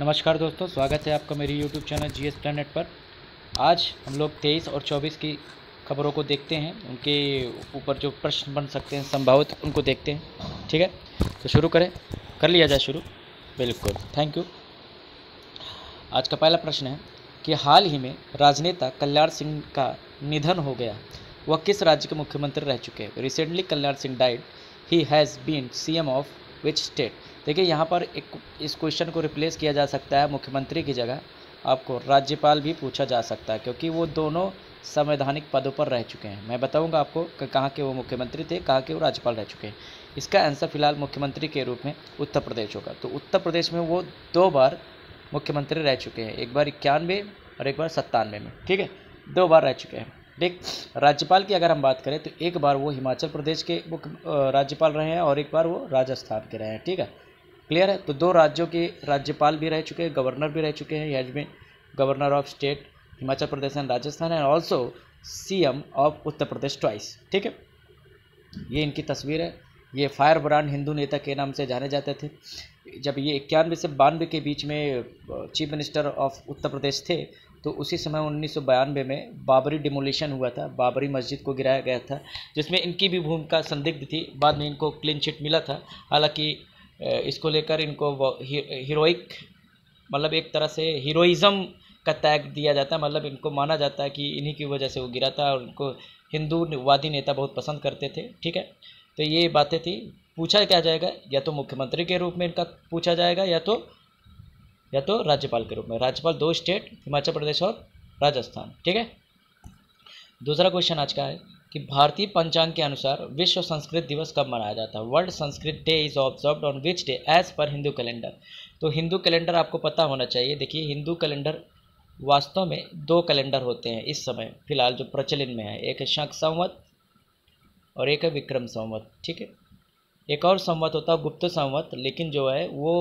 नमस्कार दोस्तों स्वागत है आपका मेरे YouTube channel G S planet पर आज हम लोग तेईस और चौबीस की खबरों को देखते हैं उनके ऊपर जो प्रश्न बन सकते हैं संभावित उनको देखते हैं ठीक है तो शुरू करें कर लिया जाए शुरू बिल्कुल थैंक यू आज का पहला प्रश्न है कि हाल ही में राजनेता कल्याण सिंह का निधन हो गया वह किस राज्य के मुख्यमंत्री रह चुके हैं recently Kalyan Singh died he has been C of which state देखिए यहाँ पर एक इस क्वेश्चन को रिप्लेस किया जा सकता है मुख्यमंत्री की जगह आपको राज्यपाल भी पूछा जा सकता है क्योंकि वो दोनों संवैधानिक पदों पर रह चुके हैं मैं बताऊंगा आपको कि कहाँ के वो मुख्यमंत्री थे कहाँ के वो राज्यपाल रह चुके हैं इसका आंसर फिलहाल मुख्यमंत्री के रूप में उत्तर प्रदेश होगा तो उत्तर प्रदेश में वो दो बार मुख्यमंत्री रह चुके हैं एक बार इक्यानवे और एक बार सत्तानवे में ठीक है दो बार रह चुके हैं ठीक राज्यपाल की अगर हम बात करें तो एक बार वो हिमाचल प्रदेश के मुख्य राज्यपाल रहे हैं और एक बार वो राजस्थान के रहे हैं ठीक है क्लियर है तो दो राज्यों के राज्यपाल भी रह चुके हैं गवर्नर भी रह चुके हैं यज में governor of state Himachal Pradesh and Rajasthan and also C of Uttar Pradesh twice ठीक है ये इनकी तस्वीर है ये फायर ब्रांड हिंदू नेता के नाम से जाने जाते थे जब ये इक्यानवे से बानवे के बीच में chief minister of Uttar Pradesh थे तो उसी समय उन्नीस में बाबरी डिमोलिशन हुआ था बाबरी मस्जिद को गिराया गया था जिसमें इनकी भी भूमिका संदिग्ध थी बाद में इनको क्लीन चिट मिला था हालांकि इसको लेकर इनको हीरोइक मतलब एक तरह से हीरोइज़म का टैग दिया जाता है मतलब इनको माना जाता है कि इन्हीं की वजह से वो गिरा था और हिंदू हिंदूवादी नेता बहुत पसंद करते थे ठीक है तो ये बातें थी पूछा क्या जाएगा या तो मुख्यमंत्री के रूप में इनका पूछा जाएगा या तो या तो राज्यपाल के रूप में राज्यपाल दो स्टेट हिमाचल प्रदेश और राजस्थान ठीक है दूसरा क्वेश्चन आज का है कि भारतीय पंचांग के अनुसार विश्व संस्कृत दिवस कब मनाया जाता है world Sanskrit day is observe on which day as per Hindu calendar तो हिंदू कैलेंडर आपको पता होना चाहिए देखिए हिंदू कैलेंडर वास्तव में दो कैलेंडर होते हैं इस समय फिलहाल जो प्रचलन में है एक है शक संवत और एक है विक्रम संवत ठीक है एक और संवत होता है गुप्त संवत लेकिन जो है वो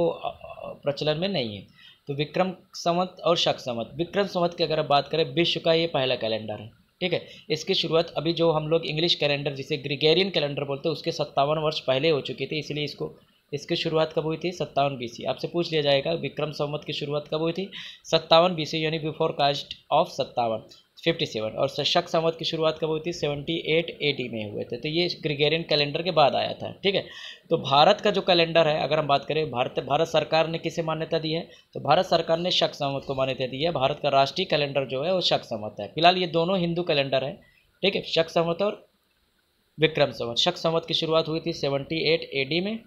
प्रचलन में नहीं है तो विक्रम संवत और शक संवत विक्रम संवत की अगर बात करें विश्व का ये पहला कैलेंडर है ठीक है इसकी शुरुआत अभी जो हम लोग इंग्लिश कैलेंडर जिसे ग्रिगेरियन कैलेंडर बोलते हैं उसके सत्तावन वर्ष पहले हो चुकी थी इसलिए इसको इसकी शुरुआत कब हुई थी सत्तावन बीसी आपसे पूछ लिया जाएगा विक्रम संवत की शुरुआत कब हुई थी सत्तावन बीसी यानी बिफोर कास्ट ऑफ सत्तावन फिफ्टी सेवन और शक संवत की शुरुआत कब हुई थी सेवनटी एट एटी में हुए थे तो ये ग्रिगेरियन कैलेंडर के बाद आया था ठीक है तो भारत का जो कैलेंडर है अगर हम बात करें भारत भारत सरकार ने किसे मान्यता दी है तो भारत सरकार ने शक संवत को मान्यता दी है भारत का राष्ट्रीय कैलेंडर जो है वो शक संवत है फिलहाल ये दोनों हिंदू कैलेंडर है ठीक है शक संवत और विक्रम संवत शक संवत की शुरुआत हुई थी सेवनटी एट ए में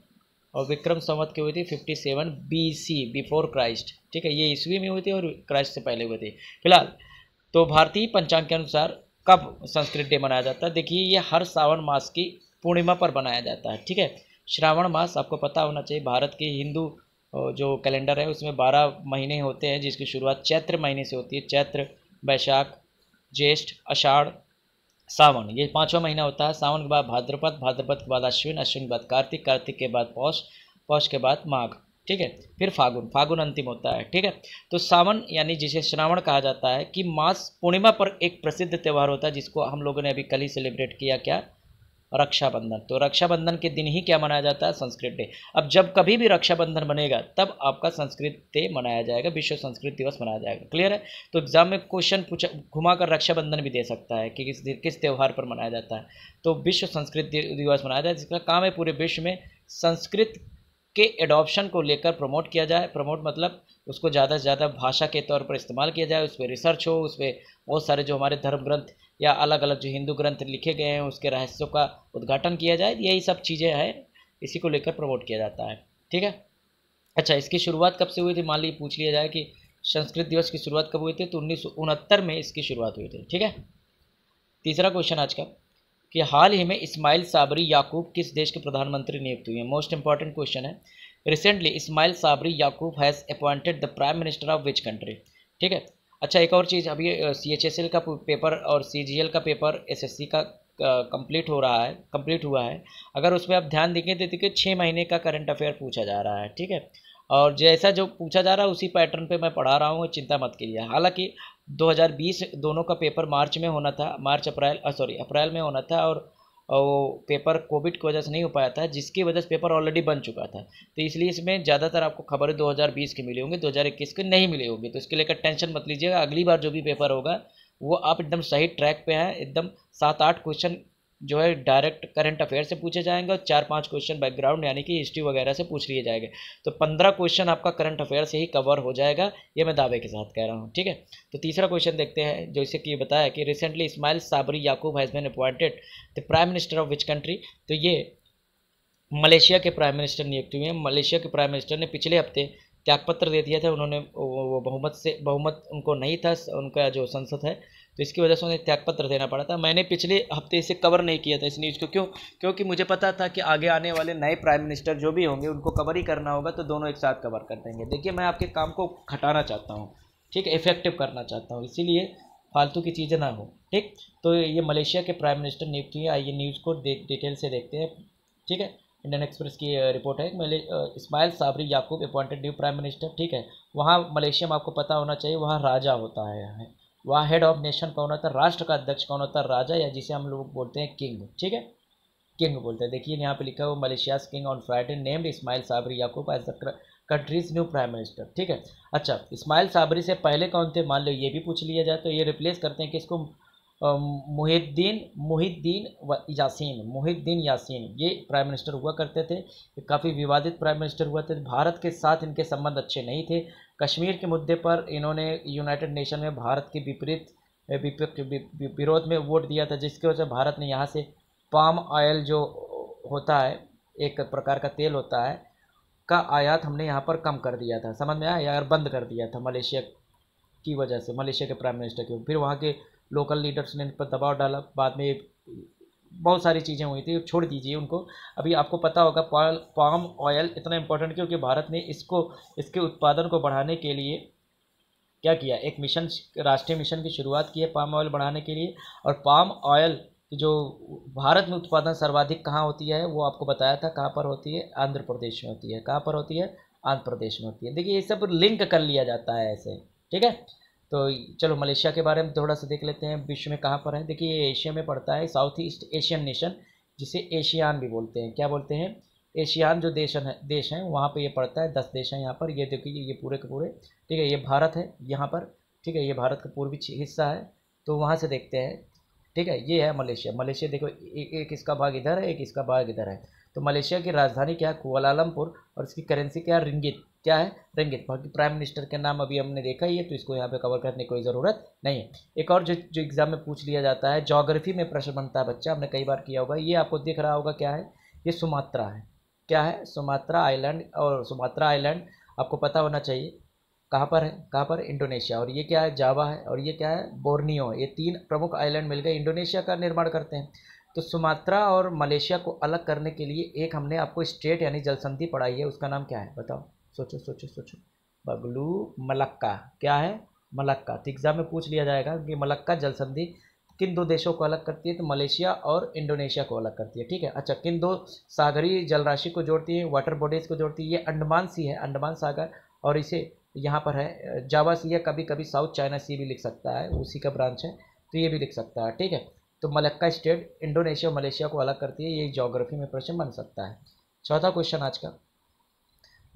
और विक्रम संवत की हुई थी fifty seven B C before Christ ठीक है ये ईस्वी में हुई थी और क्राइस्ट से पहले हुई थी फिलहाल तो भारतीय पंचांग के अनुसार कब संस्कृत डे मनाया जाता है देखिए ये हर श्रावण मास की पूर्णिमा पर मनाया जाता है ठीक है श्रावण मास आपको पता होना चाहिए भारत के हिंदू जो कैलेंडर है उसमें बारह महीने होते हैं जिसकी शुरुआत चैत्र महीने से होती है चैत्र वैशाख ज्येष्ठ अषाढ़ सावन ये पाँचवा महीना होता है सावन के बाद भाद्रपद भाद्रपद के बाद अश्विन अश्विन के बाद कार्तिक कार्तिक के बाद पौष पौष के बाद माघ ठीक है फिर फागुन फागुन अंतिम होता है ठीक है तो सावन यानी जिसे श्रावण कहा जाता है कि मास पूर्णिमा पर एक प्रसिद्ध त्यौहार होता है जिसको हम लोगों ने अभी कल ही सेलिब्रेट किया क्या रक्षाबंधन तो रक्षाबंधन के दिन ही क्या मनाया जाता है संस्कृत डे अब जब कभी भी रक्षाबंधन बनेगा तब आपका संस्कृत डे मनाया जाएगा विश्व संस्कृत दिवस मनाया जाएगा क्लियर है तो एग्जाम में क्वेश्चन पूछा घुमा कर रक्षाबंधन भी दे सकता है कि किस किस त्यौहार पर मनाया जाता है तो विश्व संस्कृत दिवस मनाया जाता है जिसका काम है पूरे विश्व में संस्कृत के एडॉप्शन को लेकर प्रमोट किया जाए प्रमोट मतलब उसको ज़्यादा से ज़्यादा भाषा के तौर पर इस्तेमाल किया जाए उस पर रिसर्च हो उस पर बहुत सारे जो हमारे धर्म ग्रंथ या अलग अलग जो हिंदू ग्रंथ लिखे गए हैं उसके रहस्यों का उद्घाटन किया जाए यही सब चीज़ें हैं इसी को लेकर प्रमोट किया जाता है ठीक है अच्छा इसकी शुरुआत कब से हुई थी मान लीजिए पूछ लिया जाए कि संस्कृत दिवस की शुरुआत कब हुई थी तो उन्नीस में इसकी शुरुआत हुई थी ठीक है तीसरा क्वेश्चन आज का कि हाल ही में इस्माइल साबरी याकूब किस देश के प्रधानमंत्री नियुक्त हुए हैं मोस्ट इंपॉर्टेंट क्वेश्चन है recently Ismail Sabri Yaakob has appointed the prime minister of which country ठीक है अच्छा एक और चीज़ अभी सी एच एस एल का पेपर और सी जी एल का पेपर एस एस सी का कंप्लीट हो रहा है कंप्लीट हुआ है अगर उस पर आप ध्यान देखें तो देखिए छः महीने का करंट अफेयर पूछा जा रहा है ठीक है और जैसा जो पूछा जा रहा है उसी पैटर्न पे मैं पढ़ा रहा हूँ चिंता मत कीजिए हालांकि 2020 दोनों का पेपर मार्च में होना था मार्च अप्रैल सॉरी अप्रैल में होना था और वो पेपर कोविड की वजह से नहीं हो पाया था जिसकी वजह से पेपर ऑलरेडी बन चुका था तो इसलिए इसमें ज़्यादातर आपको खबरें 2020 की मिली होंगी 2021 की नहीं मिली होगी तो इसके लेकर टेंशन मत लीजिएगा अगली बार जो भी पेपर होगा वो आप एकदम सही ट्रैक पे हैं एकदम सात आठ क्वेश्चन जो है डायरेक्ट करंट अफेयर से पूछे जाएंगे और चार पांच क्वेश्चन बैकग्राउंड यानी कि हिस्ट्री वगैरह से पूछ लिए जाएंगे तो पंद्रह क्वेश्चन आपका करंट अफेयर से ही कवर हो जाएगा ये मैं दावे के साथ कह रहा हूँ ठीक है तो तीसरा क्वेश्चन देखते हैं जैसे कि बताया कि recently Ismail Sabri Yaakob has appointed the prime minister of which country तो ये मलेशिया के प्राइम मिनिस्टर नियुक्त हुए हैं मलेशिया के प्राइम मिनिस्टर ने पिछले हफ्ते त्यागपत्र दे दिया था उन्होंने वो बहुमत से बहुमत उनको नहीं था उनका जो संसद है तो इसकी वजह से उन्हें त्यागपत्र देना पड़ा था मैंने पिछले हफ्ते इसे कवर नहीं किया था इस न्यूज़ को क्यों क्योंकि मुझे पता था कि आगे आने वाले नए प्राइम मिनिस्टर जो भी होंगे उनको कवर ही करना होगा तो दोनों एक साथ कवर कर देंगे देखिए मैं आपके काम को घटाना चाहता हूँ ठीक है इफेक्टिव करना चाहता हूँ इसीलिए फालतू की चीज़ें ना हो ठीक तो ये मलेशिया के प्राइम मिनिस्टर नियुक्त हुए आइए न्यूज़ को देख डिटेल से देखते हैं ठीक है इंडियन एक्सप्रेस की रिपोर्ट है Malay Ismail Sabri Yaakob appointed new prime minister ठीक है वहाँ मलेशिया में आपको पता होना चाहिए वहाँ राजा होता है वहाँ हेड ऑफ नेशन कौन होता है राष्ट्र का अध्यक्ष कौन होता है राजा या जिसे हम लोग बोलते हैं किंग ठीक है किंग बोलते हैं देखिए यहाँ पे लिखा हुआ Malaysia king on Friday named Ismail Sabri Yaakob as the country's new prime minister ठीक है अच्छा इस्माइल साबरी से पहले कौन थे मान लो ये भी पूछ लिया जाए तो ये रिप्लेस करते हैं कि इसको मुहिद्दीन मुहिद्दीन व यासीन मुहिद्दीन यासीन ये प्राइम मिनिस्टर हुआ करते थे काफ़ी विवादित प्राइम मिनिस्टर हुआ थे भारत के साथ इनके संबंध अच्छे नहीं थे कश्मीर के मुद्दे पर इन्होंने यूनाइटेड नेशन में भारत के विपरीत विरोध में वोट दिया था जिसकी वजह से भारत ने यहाँ से पाम ऑयल जो होता है एक प्रकार का तेल होता है का आयात हमने यहाँ पर कम कर दिया था समझ में आया यार बंद कर दिया था मलेशिया की वजह से मलेशिया के प्राइम मिनिस्टर के फिर वहाँ के लोकल लीडर्स ने इन पर दबाव डाला बाद में बहुत सारी चीज़ें हुई थी छोड़ दीजिए उनको अभी आपको पता होगा पाम ऑयल इतना इम्पोर्टेंट क्योंकि भारत ने इसको इसके उत्पादन को बढ़ाने के लिए क्या किया एक मिशन राष्ट्रीय मिशन की शुरुआत की है पाम ऑयल बढ़ाने के लिए और पाम ऑयल जो भारत में उत्पादन सर्वाधिक कहाँ होती है वो आपको बताया था कहाँ पर होती है आंध्र प्रदेश में होती है कहाँ पर होती है आंध्र प्रदेश में होती है देखिए ये सब लिंक कर लिया जाता है ऐसे ठीक है तो चलो मलेशिया के बारे में थोड़ा सा देख लेते हैं विश्व में कहाँ पर है देखिए ये एशिया में पड़ता है साउथ ईस्ट एशियन नेशन जिसे एशियान भी बोलते हैं क्या बोलते हैं एशियान जो देश है देश हैं वहाँ पर ये पड़ता है दस देश हैं यहाँ पर ये देखिए ये पूरे के पूरे ठीक है ये भारत है यहाँ पर ठीक है ये भारत का पूर्वी हिस्सा है तो वहाँ से देखते हैं ठीक है ये है मलेशिया मलेशिया देखो एक इसका भाग इधर है एक इसका भाग इधर है तो मलेशिया की राजधानी क्या है कुआलालमपुर और इसकी करेंसी क्या है रिंगित क्या है रंगीत बाकी प्राइम मिनिस्टर के नाम अभी हमने देखा ही है तो इसको यहाँ पे कवर करने की कोई ज़रूरत नहीं है एक और जो जो एग्ज़ाम में पूछ लिया जाता है जोग्राफी में प्रश्न बनता है बच्चा हमने कई बार किया होगा ये आपको दिख रहा होगा क्या है ये सुमात्रा है क्या है सुमात्रा आइलैंड और सुमात्रा आइलैंड आपको पता होना चाहिए कहाँ पर है कहाँ पर इंडोनेशिया और ये क्या है जावा है और ये क्या है बोर्नियो ये तीन प्रमुख आइलैंड मिल गए इंडोनेशिया का निर्माण करते हैं तो सुमात्रा और मलेशिया को अलग करने के लिए एक हमने आपको स्टेट यानी जलसंधि पढ़ाई है उसका नाम क्या है बताओ सोचो सोचो सोचो बगलू मलक्का क्या है मलक्का तो एग्जाम में पूछ लिया जाएगा कि मलक्का जल संधि किन दो देशों को अलग करती है तो मलेशिया और इंडोनेशिया को अलग करती है ठीक है अच्छा किन दो सागरी जलराशि को जोड़ती है वाटर बॉडीज को जोड़ती है ये अंडमान सी है अंडमान सागर और इसे यहाँ पर है जावा सी या कभी कभी साउथ चाइना सी भी लिख सकता है उसी का ब्रांच है तो ये भी लिख सकता है ठीक है तो मलक्का स्टेट इंडोनेशिया और मलेशिया को अलग करती है ये जोग्राफी में प्रश्न बन सकता है चौथा क्वेश्चन आज का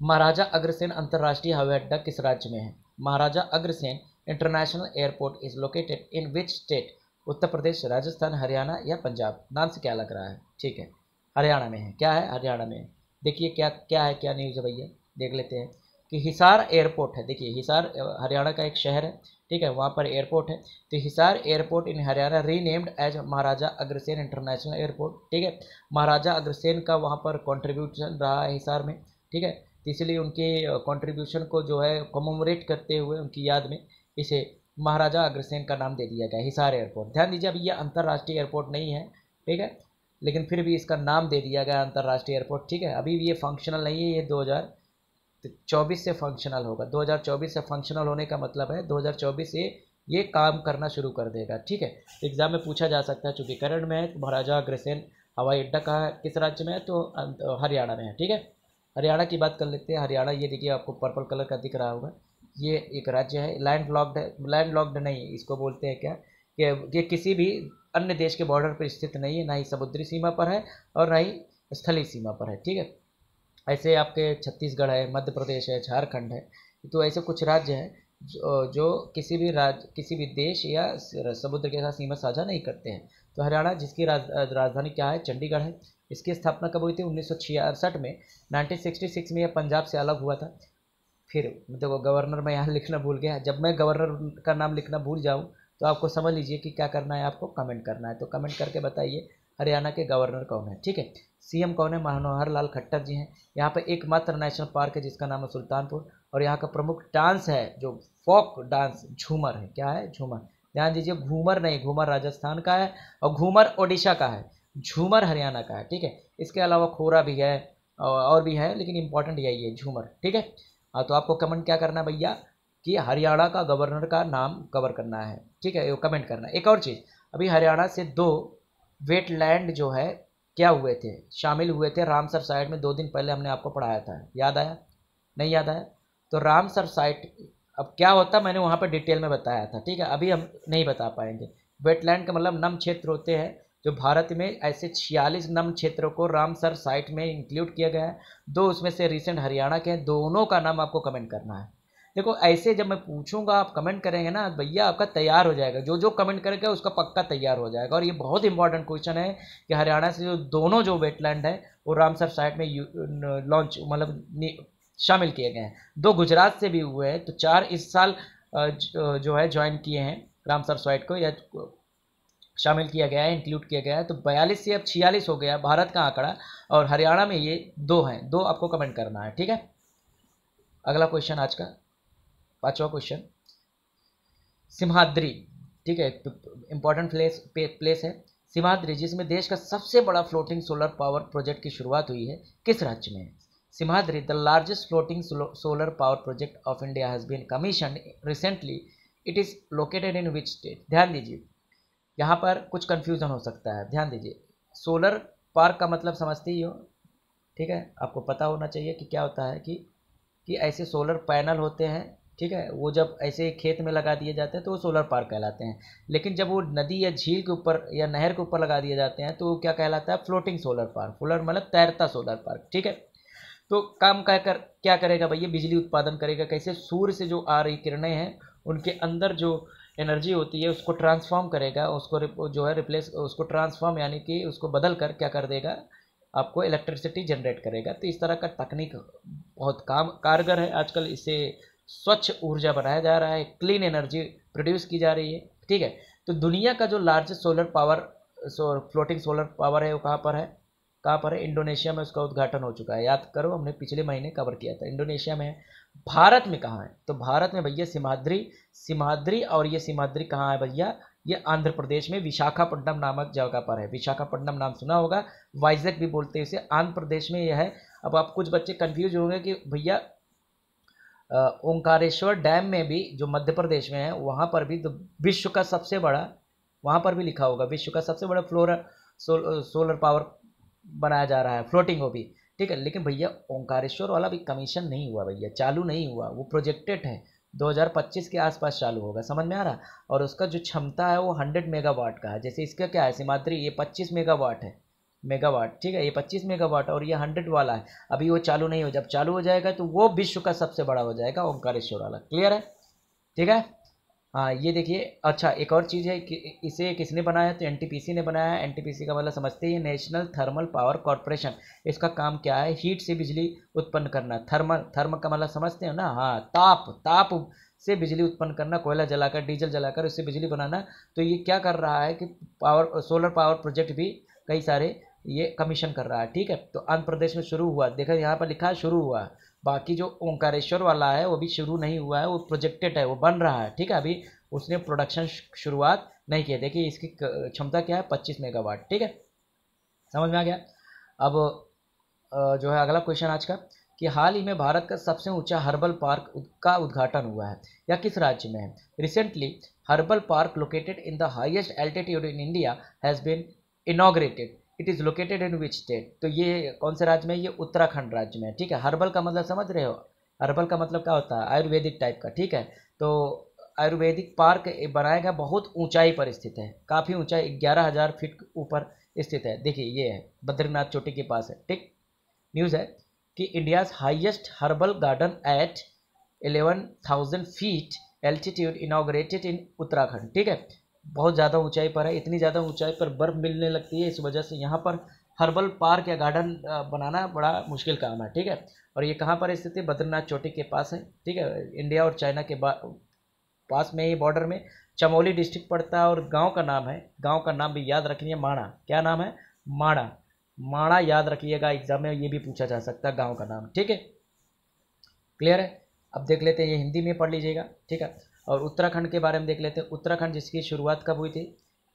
महाराजा अग्रसेन अंतर्राष्ट्रीय हवाई अड्डा किस राज्य में है Maharaja Agrasen international airport is located in which state Uttar Pradesh Rajasthan Haryana या पंजाब नाम से क्या लग रहा है ठीक है हरियाणा में है क्या है हरियाणा में देखिए क्या क्या है क्या न्यूज़ है भैया देख लेते हैं कि हिसार एयरपोर्ट है देखिए हिसार हरियाणा का एक शहर है ठीक है वहाँ पर एयरपोर्ट है तो Hisar airport in Haryana renamed as Maharaja Agrasen international airport ठीक है महाराजा अग्रसेन का वहाँ पर कॉन्ट्रीब्यूशन रहा है हिसार में ठीक है तो इसलिए उनके कंट्रीब्यूशन को जो है कमोमरेट करते हुए उनकी याद में इसे महाराजा अग्रसेन का नाम दे दिया गया हिसार एयरपोर्ट ध्यान दीजिए अब यह अंतर्राष्ट्रीय एयरपोर्ट नहीं है ठीक है लेकिन फिर भी इसका नाम दे दिया गया अंतर्राष्ट्रीय एयरपोर्ट ठीक है अभी ये फंक्शनल नहीं है ये 2024 से फंक्शनल होगा 2024 से फंक्शनल होने का मतलब है 2024 से ये काम करना शुरू कर देगा ठीक है एग्ज़ाम में पूछा जा सकता है चूँकि करंट में है तो महाराजा अग्रसेन हवाई अड्डा का किस राज्य में है तो अं, हरियाणा में है ठीक है हरियाणा की बात कर लेते हैं हरियाणा ये देखिए आपको पर्पल कलर का दिख रहा होगा ये एक राज्य है लैंड लॉक्ड लैंड लॉक्ड नहीं इसको बोलते हैं क्या कि ये किसी भी अन्य देश के बॉर्डर पर स्थित नहीं है ना ही समुद्री सीमा पर है और ना ही स्थलीय सीमा पर है ठीक है ऐसे आपके छत्तीसगढ़ है मध्य प्रदेश है झारखंड है तो ऐसे कुछ राज्य हैं जो, जो किसी भी राज्य किसी भी देश या समुद्र के साथ सीमा साझा नहीं करते हैं तो हरियाणा जिसकी राज, राजधानी क्या है चंडीगढ़ है इसकी स्थापना कब हुई थी उन्नीस में 1966 में यह पंजाब से अलग हुआ था फिर देखो मतलब गवर्नर मैं यहाँ लिखना भूल गया जब मैं गवर्नर का नाम लिखना भूल जाऊँ तो आपको समझ लीजिए कि क्या करना है आपको कमेंट करना है तो कमेंट करके बताइए हरियाणा के गवर्नर कौन है ठीक है सीएम कौन है मनोहर लाल खट्टर जी हैं यहाँ पर एकमात्र नेशनल पार्क है जिसका नाम है सुल्तानपुर और यहाँ का प्रमुख डांस है जो फोक डांस झूमर है क्या है झूमर ध्यान दीजिए घूमर नहीं घूमर राजस्थान का है और घूमर ओडिशा का है झूमर हरियाणा का है ठीक है इसके अलावा खोरा भी है और भी है लेकिन इंपॉर्टेंट यही है झूमर ठीक है हाँ तो आपको कमेंट क्या करना है भैया कि हरियाणा का गवर्नर का नाम कवर करना है ठीक है कमेंट करना एक और चीज़ अभी हरियाणा से दो वेटलैंड जो है क्या हुए थे शामिल हुए थे रामसर साइट में दो दिन पहले हमने आपको पढ़ाया था याद आया नहीं याद आया तो रामसर साइट अब क्या होता मैंने वहाँ पर डिटेल में बताया था ठीक है अभी हम नहीं बता पाएंगे वेटलैंड का मतलब नम क्षेत्र होते हैं जो भारत में ऐसे छियालीस नम क्षेत्रों को रामसर साइट में इंक्लूड किया गया है दो उसमें से रिसेंट हरियाणा के हैं दोनों का नाम आपको कमेंट करना है देखो ऐसे जब मैं पूछूंगा आप कमेंट करेंगे ना भैया आपका तैयार हो जाएगा जो जो कमेंट करेगा उसका पक्का तैयार हो जाएगा और ये बहुत इंपॉर्टेंट क्वेश्चन है कि हरियाणा से जो दोनों जो वेटलैंड है वो रामसर साइट में लॉन्च मतलब शामिल किए गए हैं दो गुजरात से भी हुए हैं तो चार इस साल जो है ज्वाइन किए हैं रामसर साइट को या शामिल किया गया है इंक्लूड किया गया है तो बयालीस से अब छियालीस हो गया भारत का आंकड़ा और हरियाणा में ये दो हैं दो आपको कमेंट करना है ठीक है अगला क्वेश्चन आज का पांचवा क्वेश्चन सिम्हाद्री ठीक है इंपॉर्टेंट प्लेस प्लेस है सिम्हाद्री जिसमें देश का सबसे बड़ा फ्लोटिंग सोलर पावर प्रोजेक्ट की शुरुआत हुई है किस राज्य में Simhadri the largest floating solar power project of India has been commission recently it is located in which state ध्यान दीजिए यहाँ पर कुछ कन्फ्यूज़न हो सकता है ध्यान दीजिए सोलर पार्क का मतलब समझते ही हो ठीक है आपको पता होना चाहिए कि क्या होता है कि कि ऐसे सोलर पैनल होते हैं ठीक है वो जब ऐसे खेत में लगा दिए जाते हैं तो वो सोलर पार्क कहलाते हैं लेकिन जब वो नदी या झील के ऊपर या नहर के ऊपर लगा दिए जाते हैं तो वो क्या कहलाता है फ्लोटिंग सोलर पार्क फ्लोर मतलब तैरता सोलर पार्क ठीक है तो काम कह कर क्या करेगा भैया बिजली उत्पादन करेगा कैसे सूर्य से जो आ रही किरणें हैं उनके अंदर जो एनर्जी होती है उसको ट्रांसफॉर्म करेगा उसको जो है रिप्लेस उसको ट्रांसफॉर्म यानी कि उसको बदल कर क्या कर देगा आपको इलेक्ट्रिसिटी जनरेट करेगा तो इस तरह का तकनीक बहुत काम कारगर है आजकल इसे स्वच्छ ऊर्जा बनाया जा रहा है क्लीन एनर्जी प्रोड्यूस की जा रही है ठीक है तो दुनिया का जो largest solar power so floating solar power है वो कहाँ पर है कहाँ पर है इंडोनेशिया में उसका उद्घाटन हो चुका है याद करो हमने पिछले महीने कवर किया था इंडोनेशिया में भारत में कहाँ है तो भारत में भैया सिमाद्री सिमाद्री और ये सिमाद्री कहाँ है भैया ये आंध्र प्रदेश में विशाखापट्टनम नामक जगह पर है विशाखापट्टनम नाम सुना होगा वाइजक भी बोलते हैं इसे आंध्र प्रदेश में यह है अब आप कुछ बच्चे कन्फ्यूज होंगे कि भैया ओंकारेश्वर डैम में भी जो मध्य प्रदेश में है वहाँ पर भी तो विश्व का सबसे बड़ा वहाँ पर भी लिखा होगा विश्व का सबसे बड़ा फ्लोर सोलर पावर बनाया जा रहा है फ्लोटिंग भी ठीक है लेकिन भैया ओंकारेश्वर वाला भी कमीशन नहीं हुआ भैया चालू नहीं हुआ वो प्रोजेक्टेड है 2025 के आसपास चालू होगा समझ में आ रहा और उसका जो क्षमता है वो 100 मेगावाट का है जैसे इसका क्या है सिमाद्री ये 25 मेगावाट है मेगावाट ठीक है ये 25 मेगावाट और ये 100 वाला है अभी वो चालू नहीं हो जब चालू हो जाएगा तो वो विश्व का सबसे बड़ा हो जाएगा ओंकारेश्वर वाला क्लियर है ठीक है हाँ ये देखिए अच्छा एक और चीज़ है कि इसे किसने बनाया तो एन ने बनाया एन का मतलब समझते हैं नेशनल थर्मल पावर कॉरपोरेशन इसका काम क्या है हीट से बिजली उत्पन्न करना थर्मल थर्म का मतलब समझते हैं ना हाँ ताप ताप से बिजली उत्पन्न करना कोयला जलाकर डीजल जलाकर उससे बिजली बनाना तो ये क्या कर रहा है कि पावर सोलर पावर प्रोजेक्ट भी कई सारे ये कमीशन कर रहा है ठीक है तो आंध्र प्रदेश में शुरू हुआ देखा यहाँ पर लिखा शुरू हुआ बाकी जो ओंकारेश्वर वाला है वो भी शुरू नहीं हुआ है वो प्रोजेक्टेड है वो बन रहा है ठीक है अभी उसने प्रोडक्शन शुरुआत नहीं किया देखिए इसकी क्षमता क्या है पच्चीस मेगावाट ठीक है समझ में आ गया अब जो है अगला क्वेश्चन आज का कि हाल ही में भारत का सबसे ऊंचा हर्बल पार्क का उद्घाटन हुआ है या किस राज्य में है recently herbal park located in the highest altitude in India has been inaugurated it is located in which state तो ये कौन से राज्य में ये उत्तराखंड राज्य में ठीक है हर्बल का मतलब समझ रहे हो हर्बल का मतलब क्या होता है आयुर्वेदिक टाइप का ठीक है तो आयुर्वेदिक पार्क बनाएगा बहुत ऊंचाई पर स्थित है काफ़ी ऊंचाई ग्यारह हज़ार फीट ऊपर स्थित है देखिए ये है बद्रीनाथ चोटी के पास है ठीक न्यूज़ है कि India's highest herbal garden at eleven thousand feet altitude inaugurated in Uttarakhand ठीक है बहुत ज़्यादा ऊंचाई पर है इतनी ज़्यादा ऊंचाई पर बर्फ़ मिलने लगती है इस वजह से यहाँ पर हर्बल पार्क या गार्डन बनाना बड़ा मुश्किल काम है ठीक है और ये कहाँ पर स्थित है बद्रीनाथ चोटी के पास है ठीक है इंडिया और चाइना के पास में ही बॉर्डर में चमोली डिस्ट्रिक्ट पड़ता है और गाँव का नाम है गाँव का नाम भी याद रखिए माणा क्या नाम है माणा माणा याद रखिएगा एग्जाम में ये भी पूछा जा सकता है गाँव का नाम ठीक है क्लियर है अब देख लेते हैं ये हिंदी में पढ़ लीजिएगा ठीक है और उत्तराखंड के बारे में देख लेते हैं उत्तराखंड जिसकी शुरुआत कब हुई थी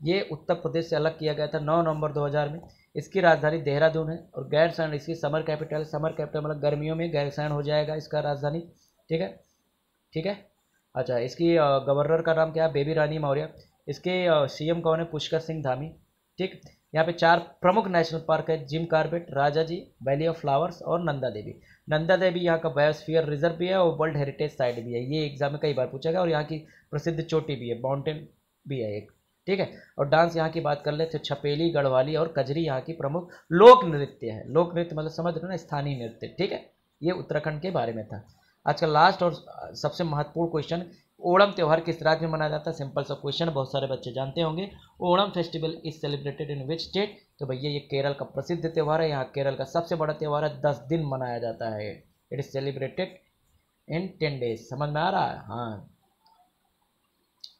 ये उत्तर प्रदेश से अलग किया गया था नौ नवंबर 2000 में इसकी राजधानी देहरादून है और गैरसैन इसकी समर कैपिटल समर कैपिटल मतलब गर्मियों में गैरसैन हो जाएगा इसका राजधानी ठीक है ठीक है अच्छा इसकी गवर्नर का नाम क्या है बेबी रानी मौर्य इसके सीएम कौन है पुष्कर सिंह धामी ठीक यहाँ पे चार प्रमुख नेशनल पार्क है Jim Corbett Rajaji valley of flowers और नंदा देवी नंदा देवी यहाँ का बायोस्फीयर रिजर्व भी है और वर्ल्ड हेरिटेज साइट भी है ये एग्जाम में कई बार पूछा गया और यहाँ की प्रसिद्ध चोटी भी है माउंटेन भी है एक ठीक है और डांस यहाँ की बात कर ले तो छपेली गढ़वाली और कजरी यहाँ की प्रमुख लोक नृत्य है लोक नृत्य मतलब समझ रहे ना स्थानीय नृत्य ठीक है ये उत्तराखंड के बारे में था आज का लास्ट और सबसे महत्वपूर्ण क्वेश्चन ओणम त्यौहार किस राज्य में मनाया जाता है सिंपल सा क्वेश्चन बहुत सारे बच्चे जानते होंगे Onam festival is celebrated in which state तो भैया ये केरल का प्रसिद्ध त्यौहार है यहाँ केरल का सबसे बड़ा त्यौहार है दस दिन मनाया जाता है it is celebrated in ten days समझ में आ रहा है हाँ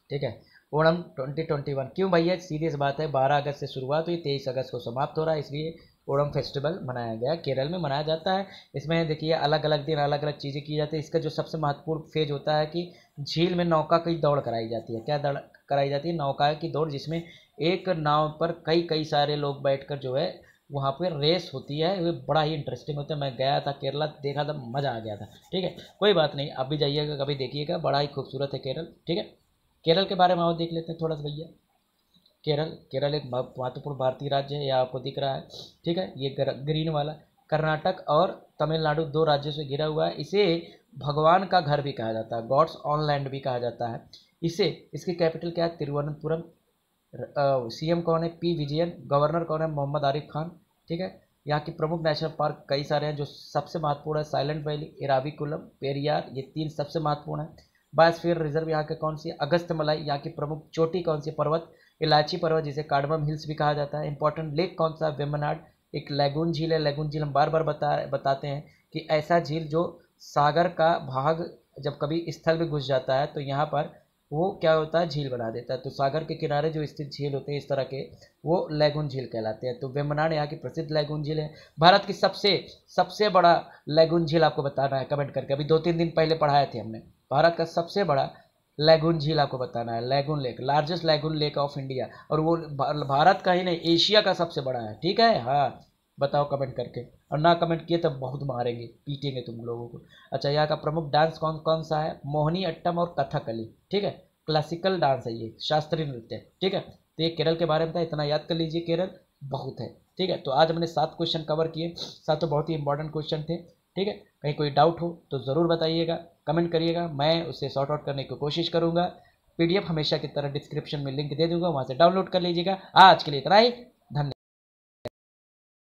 ठीक है ओणम ट्वेंटी ट्वेंटी वन क्यों भैया सीरियस बात है बारह अगस्त से शुरुआत हुई तेईस अगस्त को समाप्त हो रहा है इसलिए ओणम फेस्टिवल मनाया गया केरल में मनाया जाता है इसमें देखिए अलग अलग दिन अलग अलग चीज़ें की जाती है इसका जो सबसे महत्वपूर्ण फेज होता है कि झील में नौका की दौड़ कराई जाती है क्या दौड़ कराई जाती है नौका की दौड़ जिसमें एक नाव पर कई कई सारे लोग बैठकर जो है वहाँ पे रेस होती है वो बड़ा ही इंटरेस्टिंग होता है मैं गया था केरला देखा था मज़ा आ गया था ठीक है कोई बात नहीं आप भी जाइएगा कभी देखिएगा बड़ा ही खूबसूरत है केरल ठीक है केरल के बारे में आप देख लेते हैं थोड़ा सा भैया केरल केरल एक महत्वपूर्ण भारतीय राज्य है यह आपको दिख रहा है ठीक है ये ग्रीन वाला कर्नाटक और तमिलनाडु दो राज्यों से घिरा हुआ है इसे भगवान का घर भी कहा जाता है गॉड्स ऑन लैंड भी कहा जाता है इसे इसकी कैपिटल क्या है तिरुवनंतपुरम सी एम कौन है पी विजयन गवर्नर कौन है मोहम्मद आरिफ खान ठीक है यहाँ के प्रमुख नेशनल पार्क कई सारे हैं जो सबसे महत्वपूर्ण है साइलेंट वैली इराविकुलम पेरियार ये तीन सबसे महत्वपूर्ण है बायोस्फीयर रिजर्व यहाँ के कौन सी अगस्त मलाई यहाँ की प्रमुख चोटी कौन सी पर्वत इलायची पर्वत जिसे कार्डमम हिल्स भी कहा जाता है इंपॉर्टेंट लेक कौन सा वेमनाड एक लैगून झील है लैगून झील हम बार बार बता बताते हैं कि ऐसा झील जो सागर का भाग जब कभी स्थल में घुस जाता है तो यहाँ पर वो क्या होता है झील बना देता है तो सागर के किनारे जो स्थित झील होते हैं इस तरह के वो लैगून झील कहलाते हैं तो वेमनाड यहाँ की प्रसिद्ध लैगून झील है भारत की सबसे सबसे बड़ा लैगून झील आपको बताना है कमेंट करके अभी दो तीन दिन पहले पढ़ाए थे हमने भारत का सबसे बड़ा लैगून झील आपको बताना है lagoon lake largest lagoon lake of India और वो भारत का ही नहीं एशिया का सबसे बड़ा है ठीक है हाँ बताओ कमेंट करके और ना कमेंट किए तो बहुत मारेंगे पीटेंगे तुम लोगों को अच्छा यहाँ का प्रमुख डांस कौन कौन सा है मोहनी अट्टम और कथकली ठीक है क्लासिकल डांस है ये शास्त्रीय नृत्य ठीक है तो ये केरल के बारे में था इतना याद कर लीजिए केरल बहुत है ठीक है तो आज हमने सात क्वेश्चन कवर किए सात तो बहुत ही इंपॉर्टेंट क्वेश्चन थे ठीक है कहीं कोई डाउट हो तो ज़रूर बताइएगा कमेंट करिएगा मैं उसे सॉर्ट आउट करने की कोशिश करूँगा पीडीएफ हमेशा की तरह डिस्क्रिप्शन में लिंक दे दूंगा वहाँ से डाउनलोड कर लीजिएगा आज के लिए इतना ही